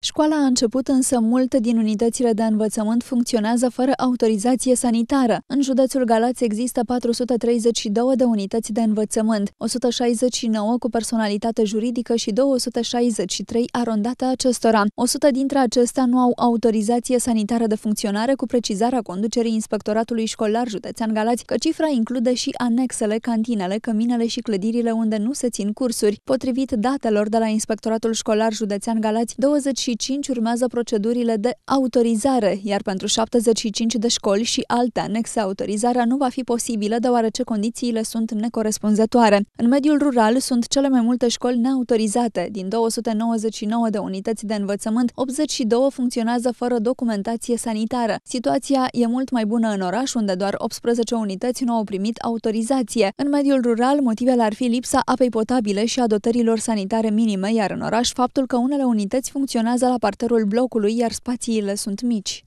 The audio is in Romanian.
Școala a început, însă multe din unitățile de învățământ funcționează fără autorizație sanitară. În județul Galați există 432 de unități de învățământ, 169 cu personalitate juridică și 263 arondate acestora. 100 dintre acestea nu au autorizație sanitară de funcționare cu precizarea conducerii Inspectoratului Școlar Județean Galați, că cifra include și anexele, cantinele, căminele și clădirile unde nu se țin cursuri. Potrivit datelor de la Inspectoratul Școlar Județean Galați, 20 25 urmează procedurile de autorizare, iar pentru 75 de școli și alte anexe autorizarea nu va fi posibilă deoarece condițiile sunt necorespunzătoare. În mediul rural sunt cele mai multe școli neautorizate. Din 299 de unități de învățământ, 82 funcționează fără documentație sanitară. Situația e mult mai bună în oraș, unde doar 18 unități nu au primit autorizație. În mediul rural, motivele ar fi lipsa apei potabile și a dotărilor sanitare minime, iar în oraș faptul că unele unități funcționează funcționează la parterul blocului, iar spațiile sunt mici.